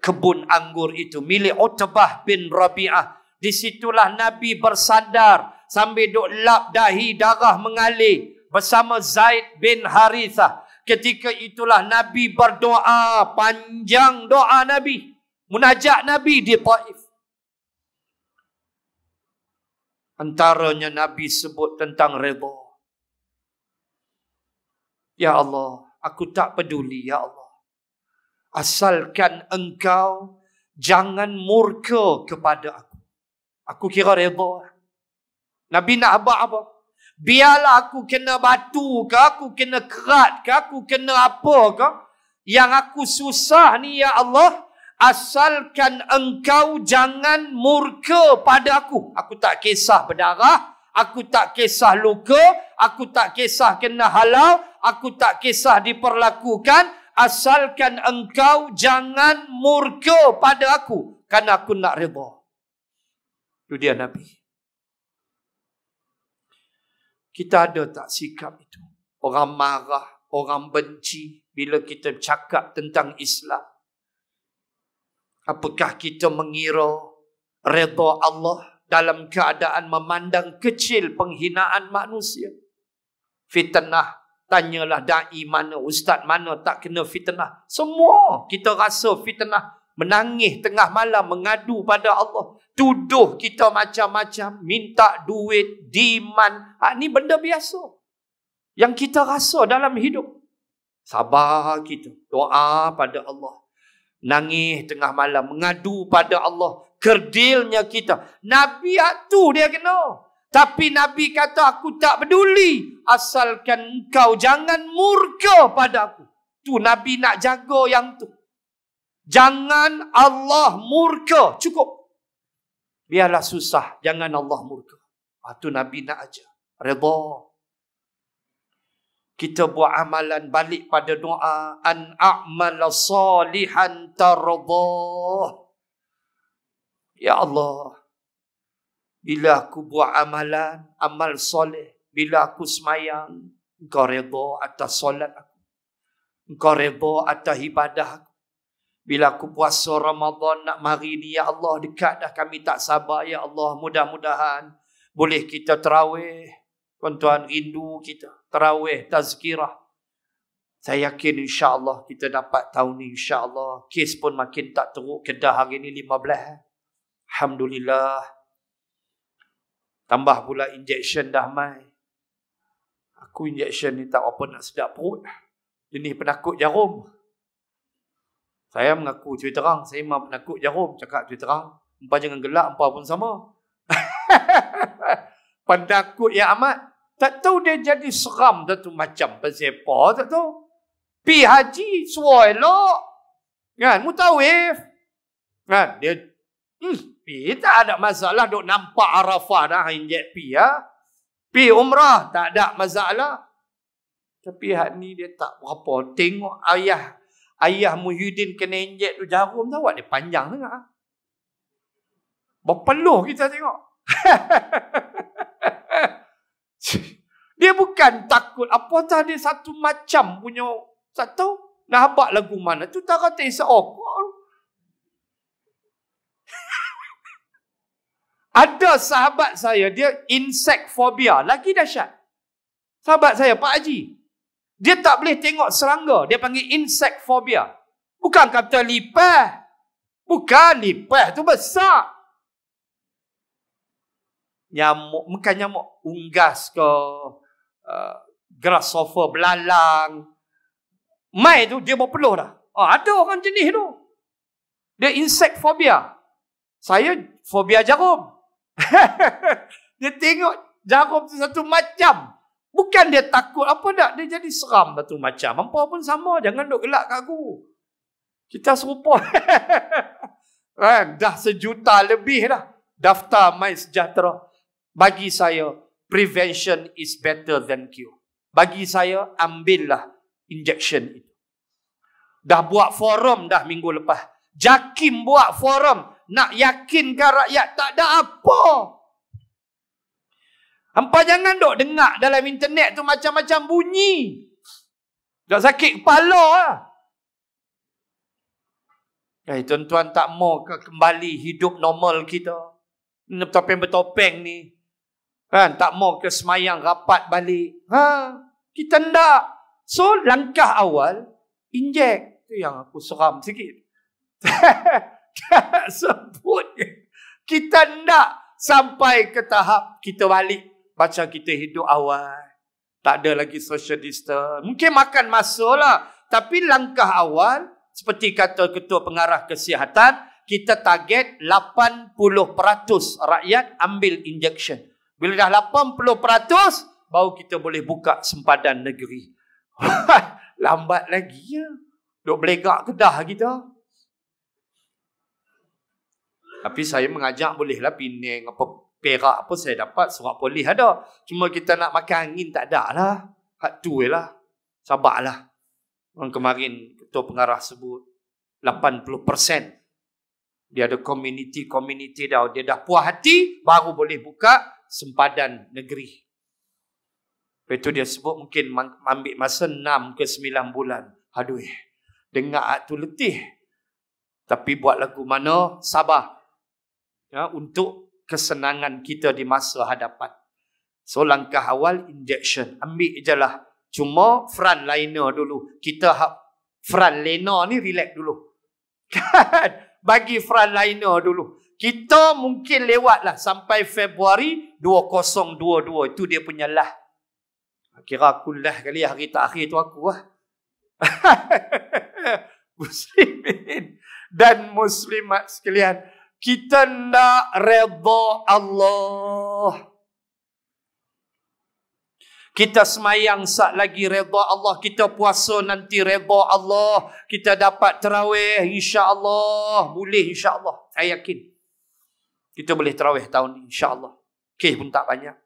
kebun anggur itu. Milik Utbah bin Rabi'ah. Disitulah Nabi bersadar Sambil duk lap dahi darah mengalir. Bersama Zaid bin Harithah. Ketika itulah Nabi berdoa panjang doa Nabi. Munajat Nabi di Taif. Antaranya Nabi sebut tentang redha. Ya Allah, aku tak peduli ya Allah. Asalkan engkau jangan murka kepada aku. Aku kira redha. Nabi nak apa apa? biarlah aku kena batu ke, aku kena kerat ke, aku kena apa ke. Yang aku susah ni ya Allah, asalkan engkau jangan murka pada aku. Aku tak kisah berdarah, aku tak kisah luka, aku tak kisah kena halau, aku tak kisah diperlakukan. Asalkan engkau jangan murka pada aku. Kerana aku nak redha. Itu dia Nabi kita ada tak sikap itu? Orang marah, orang benci bila kita cakap tentang Islam. Apakah kita mengira redha Allah dalam keadaan memandang kecil penghinaan manusia? Fitnah, tanyalah da'i mana, ustaz mana tak kena fitnah. Semua kita rasa fitnah menangis tengah malam mengadu pada Allah tuduh kita macam-macam minta duit diman ha, ni benda biasa yang kita rasa dalam hidup sabar kita doa pada Allah nangis tengah malam mengadu pada Allah kerdilnya kita nabi tu dia kena tapi nabi kata aku tak peduli asalkan kau jangan murka padaku tu nabi nak jaga yang tu Jangan Allah murka. Cukup. Biarlah susah. Jangan Allah murka. Itu ha, Nabi nak ajar. Reda. Kita buat amalan balik pada doa. An a'mal salihan tarda. Ya Allah. Bila aku buat amalan, amal soleh. Bila aku semayang, engkau reda atas solat aku. Engkau reda atas ibadah aku. Bila aku puasa Ramadan nak mari ni, Ya Allah dekat dah kami tak sabar, Ya Allah mudah-mudahan boleh kita terawih. Tuan-tuan rindu kita terawih, tazkirah. Saya yakin insya Allah kita dapat tahun ni insya Allah. Kes pun makin tak teruk, kedah hari ni 15. Eh. Alhamdulillah. Tambah pula injection dah mai. Aku injection ni tak apa nak sedap perut. Jenis penakut jarum. Saya mengaku cuy terang. Saya memang penakut jarum. Cakap cuy terang. Empah jangan gelak. empat pun sama. [LAUGHS] penakut yang amat. Tak tahu dia jadi seram. Tak tahu macam pesepa. Tak tahu. Pi haji. Suai elok. Kan? Mutawif. Kan? Dia. Hmm, pi tak ada masalah. Duk nampak Arafah dah. Injek pi. Ha? Pi umrah. Tak ada masalah. Tapi hak ni dia tak berapa. Tengok ayah ayah Muhyiddin kena injek tu jarum tau dia panjang sangat ah. berpeluh kita tengok [LAUGHS] dia bukan takut apa tah dia satu macam punya tak tahu nak habak lagu mana tu tak kata isaq [LAUGHS] ada sahabat saya dia insect phobia lagi dahsyat sahabat saya Pak Haji dia tak boleh tengok serangga. Dia panggil insect phobia. Bukan kata lipah. Bukan lipah tu besar. Nyamuk, bukan nyamuk unggas ke uh, grasshopper belalang. Mai tu dia berpeluh dah. Oh, ada orang jenis tu. Dia insect phobia. Saya phobia jarum. [LAUGHS] dia tengok jarum tu satu macam. Bukan dia takut apa tak. Dia jadi seram batu macam. Mampu pun sama. Jangan duk gelak kat aku. Kita serupa. [LAUGHS] Kan? Dah sejuta lebih dah. Daftar My Sejahtera. Bagi saya, prevention is better than cure. Bagi saya, ambillah injection itu. Dah buat forum dah minggu lepas. Jakim buat forum. Nak yakinkan rakyat tak ada apa. Hampa jangan dok dengar dalam internet tu macam-macam bunyi. Dok sakit kepala lah. Eh, tuan-tuan tak mau kembali hidup normal kita. Topeng-topeng ni. Kan, tak mau ke semayang rapat balik. Ha, kita ndak. So, langkah awal, injek. Itu yang aku seram sikit. [LAUGHS] Sebut. Kita ndak sampai ke tahap kita balik macam kita hidup awal. Tak ada lagi social distance. Mungkin makan masa lah. Tapi langkah awal, seperti kata Ketua Pengarah Kesihatan, kita target 80% rakyat ambil injection. Bila dah 80%, baru kita boleh buka sempadan negeri. [LAUGHS] Lambat lagi ya. Duk belegak kedah kita. Tapi saya mengajak bolehlah Pening apa Perak pun saya dapat, surat polis ada. Cuma kita nak makan angin tak ada lah. Hak tu lah. Sabarlah. Orang kemarin ketua pengarah sebut 80% dia ada community-community dah. Dia dah puas hati baru boleh buka sempadan negeri. Lepas tu dia sebut mungkin ambil masa 6 ke 9 bulan. Aduh, dengar hak tu letih. Tapi buat lagu mana? Sabar. Ya, untuk kesenangan kita di masa hadapan. So langkah awal injection. Ambil je lah. Cuma front liner dulu. Kita hap. front liner ni relax dulu. Kan? [LAUGHS] Bagi front liner dulu. Kita mungkin lewat lah sampai Februari 2022. Itu dia punya lah. Kira aku lah kali hari akhir tu aku lah. [LAUGHS] Muslimin dan muslimat sekalian kita nak redha Allah. Kita semayang saat lagi redha Allah. Kita puasa nanti redha Allah. Kita dapat terawih insyaAllah. Boleh insyaAllah. Saya yakin. Kita boleh terawih tahun ni insyaAllah. Kes pun tak banyak.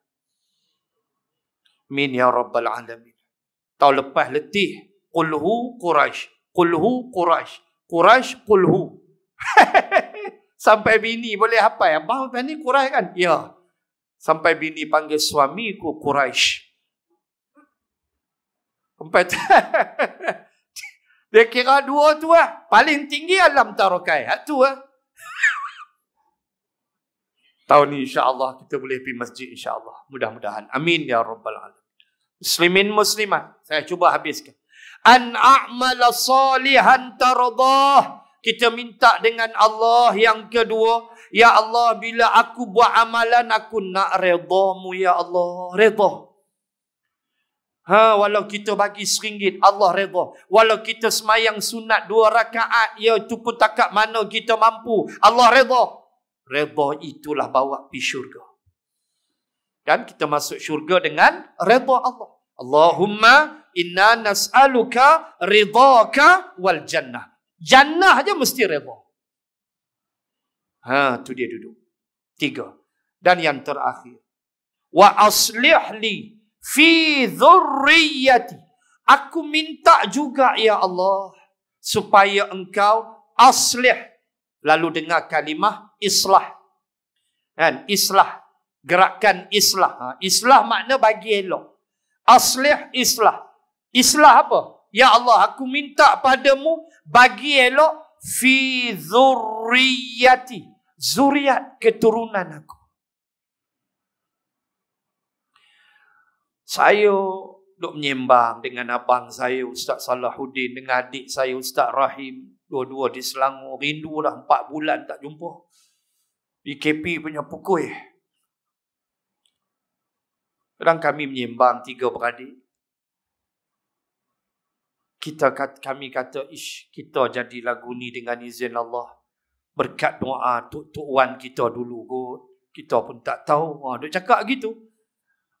Min ya Rabbal Alamin. Tahun lepas letih. Qulhu Quraish. Qulhu Quraish. Quraish Qulhu. Sampai bini boleh apa ya, Abang bini kurai kan? Ya. Sampai bini panggil suamiku Quraish. Sampai tu. [LAUGHS] Dia kira dua tu lah. Paling tinggi alam tarukai. Hak tu lah. Tahun ni insyaAllah kita boleh pergi masjid insyaAllah. Mudah-mudahan. Amin ya Rabbal Alam. Muslimin muslimat. Saya cuba habiskan. An a'mal salihan taradah. Kita minta dengan Allah yang kedua. Ya Allah, bila aku buat amalan, aku nak redha Ya Allah. Redha. Ha, walau kita bagi seringgit, Allah redha. Walau kita semayang sunat dua rakaat, ya itu pun takat mana kita mampu. Allah redha. Redha itulah bawa pergi syurga. Dan kita masuk syurga dengan redha Allah. Allahumma inna nas'aluka ridhaka wal jannah. Jannah je mesti reda. Ha, tu dia duduk. Tiga. Dan yang terakhir. Wa aslih li fi dhurriyati. Aku minta juga ya Allah supaya engkau aslih. Lalu dengar kalimah islah. Kan? Islah. Gerakan islah. Ha, islah makna bagi elok. Aslih islah. Islah apa? Ya Allah, aku minta padamu bagi elok fi zurriyati. Zuriat keturunan aku. Saya duduk menyembang dengan abang saya, Ustaz Salahuddin, dengan adik saya, Ustaz Rahim. Dua-dua di Selangor. Rindu dah empat bulan tak jumpa. PKP punya pukul. Kadang kami menyembang tiga beradik kita kami kata ish kita jadi lagu ni dengan izin Allah berkat doa tu tok wan kita dulu kot kita pun tak tahu ha duk cakap gitu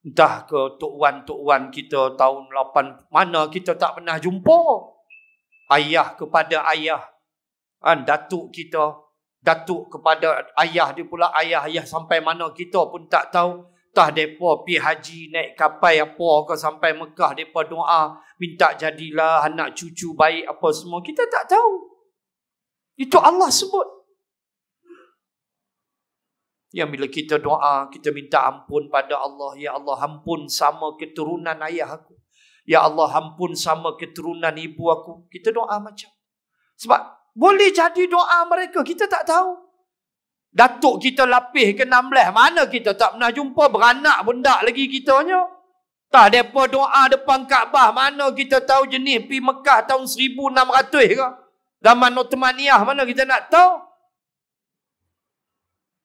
entah ke tok wan tok wan kita tahun 8 mana kita tak pernah jumpa ayah kepada ayah kan datuk kita datuk kepada ayah dia pula ayah ayah sampai mana kita pun tak tahu Tah mereka pi haji naik kapal apa ke sampai Mekah. Mereka doa minta jadilah anak cucu baik apa semua. Kita tak tahu. Itu Allah sebut. Ya bila kita doa, kita minta ampun pada Allah. Ya Allah, ampun sama keturunan ayah aku. Ya Allah, ampun sama keturunan ibu aku. Kita doa macam. Sebab boleh jadi doa mereka. Kita tak tahu. Datuk kita lapih ke enam Mana kita tak pernah jumpa. Beranak pun tak lagi kita ni. Tak, mereka doa depan Kaabah. Mana kita tahu jenis pi Mekah tahun 1600 ke? Zaman Ottomaniyah mana kita nak tahu?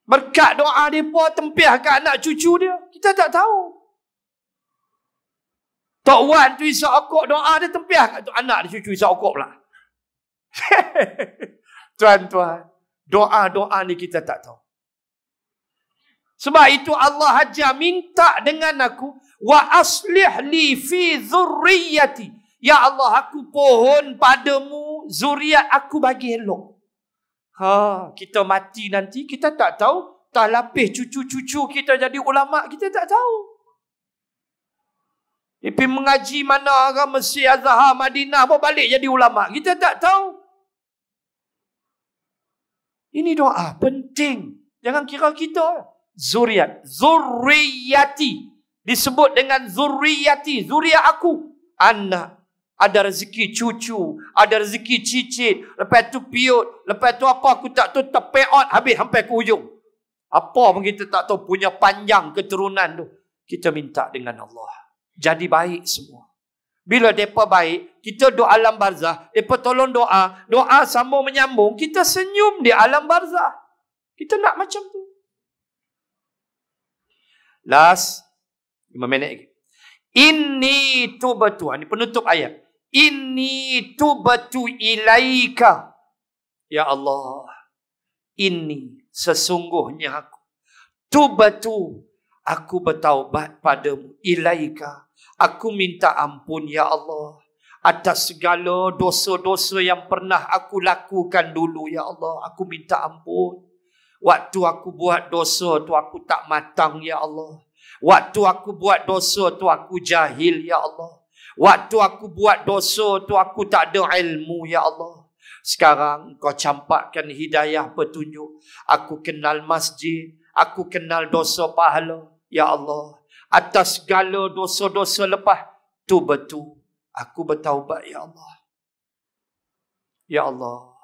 Berkat doa mereka tempiah ke anak cucu dia. Kita tak tahu. Tok Wan tu isa okok doa dia tempiah ke anak dia cucu isa okok pula. [LAUGHS] Tuan-tuan doa-doa ni kita tak tahu. Sebab itu Allah hajar minta dengan aku wa aslih li fi zurriyati. Ya Allah aku pohon padamu zuriat aku bagi elok. Ha, kita mati nanti kita tak tahu tak lapis cucu-cucu kita jadi ulama kita tak tahu. Ipin mengaji mana orang Mesir Azhar Madinah pun balik jadi ulama. Kita tak tahu. Ini doa penting. Jangan kira kita. Zuriat. Zuriyati. Disebut dengan zuriyati. Zuriat aku. Anak. Ada rezeki cucu. Ada rezeki cicit. Lepas tu piut. Lepas tu apa aku tak tahu. Terpeot habis sampai ke ujung. Apa pun kita tak tahu. Punya panjang keturunan tu. Kita minta dengan Allah. Jadi baik semua. Bila mereka baik, kita doa alam barzah. Mereka tolong doa. Doa sama menyambung. Kita senyum di alam barzah. Kita nak macam tu. Last. lima minit lagi. Ini tu tubatu. Ini penutup ayat. Ini tu tubatu ilaika. Ya Allah. Ini sesungguhnya aku. tu Tubatu. Aku bertaubat padamu. Ilaika Aku minta ampun ya Allah atas segala dosa-dosa yang pernah aku lakukan dulu ya Allah. Aku minta ampun. Waktu aku buat dosa tu aku tak matang ya Allah. Waktu aku buat dosa tu aku jahil ya Allah. Waktu aku buat dosa tu aku tak ada ilmu ya Allah. Sekarang kau campakkan hidayah petunjuk. Aku kenal masjid, aku kenal dosa pahala ya Allah atas segala dosa-dosa lepas. Tu betul. Aku bertaubat, Ya Allah. Ya Allah.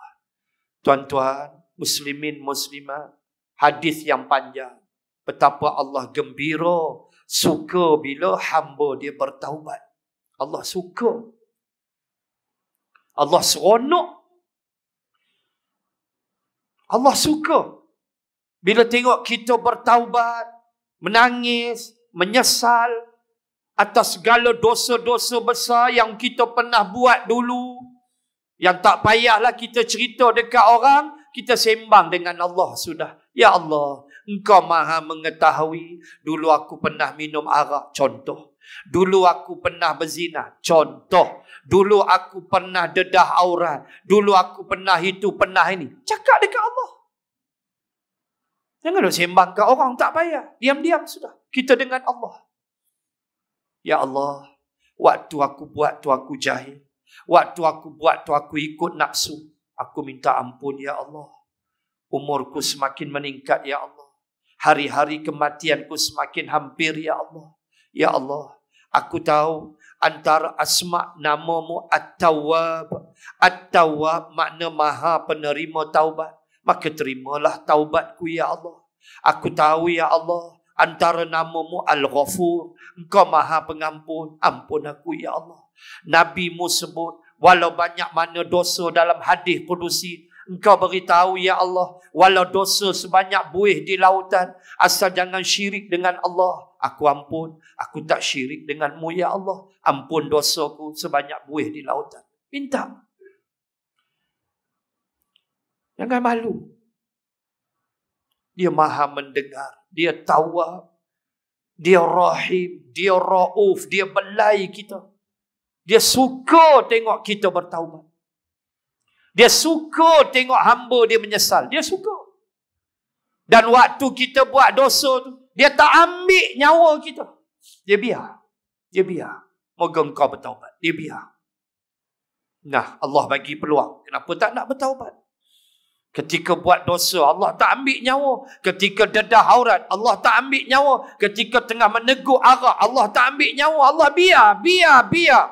Tuan-tuan, muslimin, muslimah Hadis yang panjang. Betapa Allah gembira, suka bila hamba dia bertaubat. Allah suka. Allah seronok. Allah suka. Bila tengok kita bertaubat, menangis, menyesal atas segala dosa-dosa besar yang kita pernah buat dulu. Yang tak payahlah kita cerita dekat orang, kita sembang dengan Allah sudah. Ya Allah, engkau maha mengetahui dulu aku pernah minum arak, contoh. Dulu aku pernah berzina, contoh. Dulu aku pernah dedah aurat, dulu aku pernah itu, pernah ini. Cakap dekat Allah. Janganlah sembang ke orang. Tak payah. Diam-diam sudah. Kita dengan Allah. Ya Allah. Waktu aku buat tu aku jahil. Waktu aku buat tu aku ikut nafsu. Aku minta ampun ya Allah. Umurku semakin meningkat ya Allah. Hari-hari kematianku semakin hampir ya Allah. Ya Allah. Aku tahu antara asma' namamu at-tawab. At-tawab makna maha penerima taubat. Maka terimalah taubatku ya Allah. Aku tahu ya Allah. Antara namamu Al-Ghafur. Engkau maha pengampun. Ampun aku ya Allah. Nabi mu sebut. Walau banyak mana dosa dalam hadis kudusi. Engkau beritahu ya Allah. Walau dosa sebanyak buih di lautan. Asal jangan syirik dengan Allah. Aku ampun. Aku tak syirik denganmu ya Allah. Ampun dosaku sebanyak buih di lautan. Minta. Jangan malu. Dia maha mendengar. Dia tawa, Dia rahim. Dia ra'uf. Dia belai kita. Dia suka tengok kita bertaubat. Dia suka tengok hamba dia menyesal. Dia suka. Dan waktu kita buat dosa tu, dia tak ambil nyawa kita. Dia biar. Dia biar. Moga kau bertaubat. Dia biar. Nah, Allah bagi peluang. Kenapa tak nak bertaubat? Ketika buat dosa, Allah tak ambil nyawa. Ketika dedah aurat, Allah tak ambil nyawa. Ketika tengah meneguk arah, Allah tak ambil nyawa. Allah biar, biar, biar.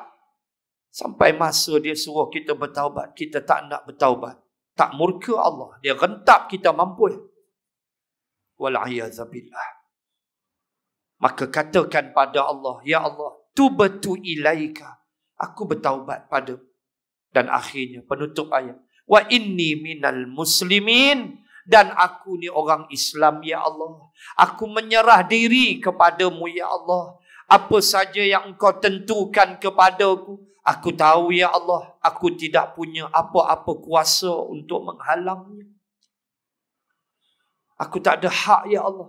Sampai masa dia suruh kita bertaubat. Kita tak nak bertaubat. Tak murka Allah. Dia rentap kita mampu. Wal'ayyazabillah. Maka katakan pada Allah, Ya Allah, tu betul ilaika. Aku bertaubat pada. Dan akhirnya penutup ayat wa inni minal muslimin dan aku ni orang Islam ya Allah aku menyerah diri kepadamu ya Allah apa saja yang engkau tentukan kepadaku aku tahu ya Allah aku tidak punya apa-apa kuasa untuk menghalangnya aku tak ada hak ya Allah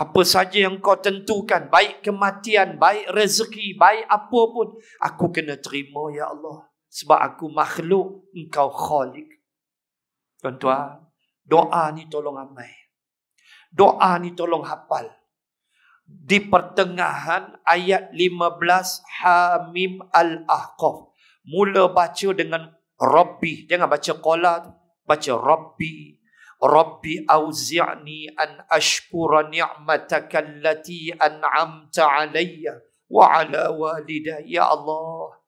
apa saja yang kau tentukan baik kematian baik rezeki baik apa pun aku kena terima ya Allah sebab aku makhluk engkau khalik. Tuan-tuan, hmm. doa ni tolong amai. Doa ni tolong hafal. Di pertengahan ayat 15 Hamim Al-Ahqaf. Mula baca dengan Rabbi. Jangan baca Qala tu. Baca Rabbi. Rabbi auzi'ni an ashkura ni'mataka an'amta alaya wa'ala ala walidayya ya Allah.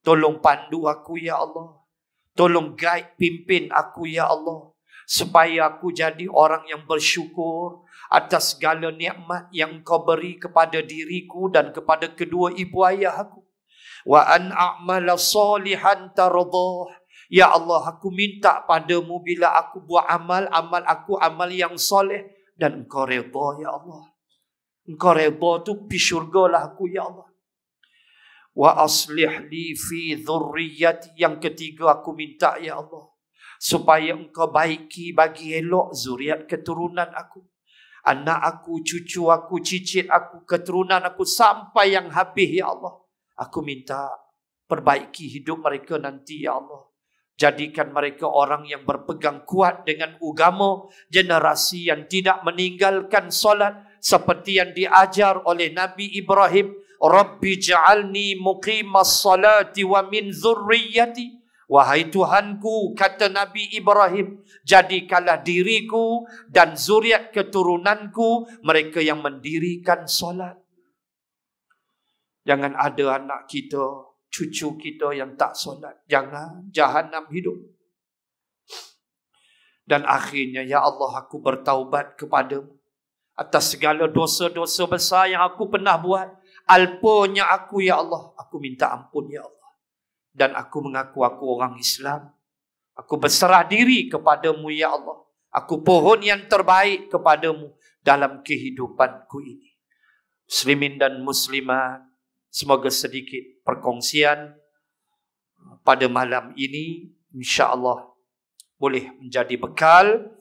Tolong pandu aku ya Allah. Tolong guide pimpin aku ya Allah supaya aku jadi orang yang bersyukur atas segala nikmat yang kau beri kepada diriku dan kepada kedua ibu ayah aku. Wa an a'mala salihan taradah. Ya Allah, aku minta padamu bila aku buat amal, amal aku amal yang soleh dan engkau redha ya Allah. Engkau redha tu pi syurga lah aku ya Allah wa aslih li fi dhurriyyati yang ketiga aku minta ya Allah supaya engkau baiki bagi elok zuriat keturunan aku anak aku cucu aku cicit aku keturunan aku sampai yang habis ya Allah aku minta perbaiki hidup mereka nanti ya Allah jadikan mereka orang yang berpegang kuat dengan agama generasi yang tidak meninggalkan solat seperti yang diajar oleh Nabi Ibrahim رب اجعلني مقيم الصلاة min ذريتي Wahai Tuhanku, kata Nabi Ibrahim, jadikanlah diriku dan zuriat keturunanku mereka yang mendirikan salat. Jangan ada anak kita, cucu kita yang tak salat. Jangan jahannam hidup. Dan akhirnya, Ya Allah, aku bertaubat kepadamu atas segala dosa-dosa besar yang aku pernah buat. Alponya aku ya Allah. Aku minta ampun ya Allah. Dan aku mengaku aku orang Islam. Aku berserah diri kepadamu ya Allah. Aku pohon yang terbaik kepadamu dalam kehidupanku ini. Muslimin dan muslimat. Semoga sedikit perkongsian pada malam ini. insya Allah boleh menjadi bekal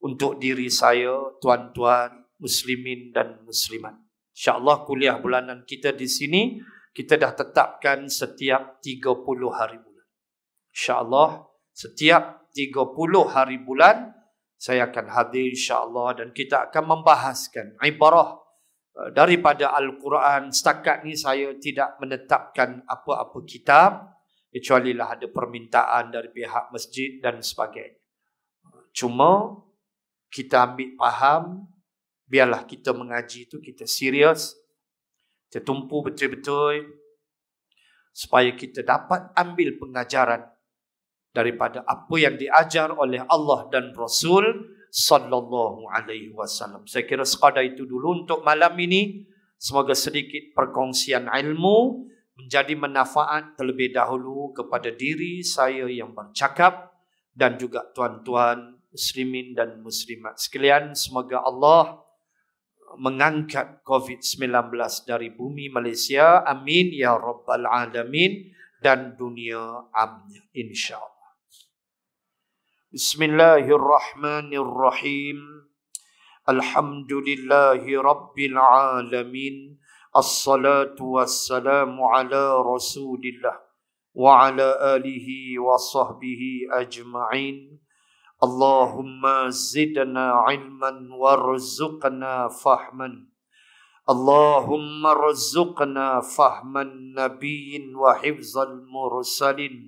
untuk diri saya tuan-tuan muslimin dan muslimat. InsyaAllah kuliah bulanan kita di sini, kita dah tetapkan setiap 30 hari bulan. InsyaAllah setiap 30 hari bulan, saya akan hadir insyaAllah dan kita akan membahaskan ibarah eh, daripada Al-Quran. Setakat ni saya tidak menetapkan apa-apa kitab kecuali lah ada permintaan dari pihak masjid dan sebagainya. Cuma kita ambil faham biarlah kita mengaji itu kita serius, kita tumpu betul-betul supaya kita dapat ambil pengajaran daripada apa yang diajar oleh Allah dan Rasul sallallahu alaihi wasallam. Saya kira sekadar itu dulu untuk malam ini. Semoga sedikit perkongsian ilmu menjadi manfaat terlebih dahulu kepada diri saya yang bercakap dan juga tuan-tuan muslimin dan muslimat sekalian. Semoga Allah mengangkat COVID-19 dari bumi Malaysia. Amin ya Rabbal Alamin dan dunia amin. InsyaAllah. Bismillahirrahmanirrahim. Alhamdulillahi Rabbil Alamin. Assalatu wassalamu ala Rasulillah. Wa ala alihi wa sahbihi ajma'in. اللهم زدنا علما وارزقنا فهما اللهم ارزقنا فهم النبي وحفظ المرسلين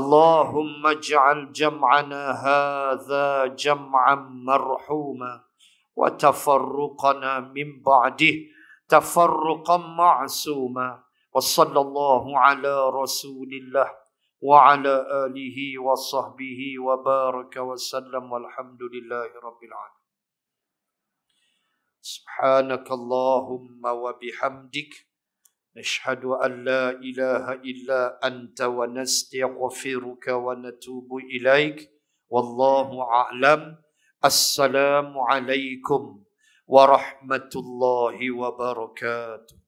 اللهم اجعل جمعنا هذا جمعا مرحوما وتفرقنا من بعده تفرقا معصوما وصلى الله على رسول الله وعلى آله وصحبه وبارك وسلم والحمد لله رب العالمين سبحانك اللهم وبحمدك نشهد أن لا إله إلا أنت ونستغفرك ونتوب إليك والله أعلم السلام عليكم ورحمة الله وبركاته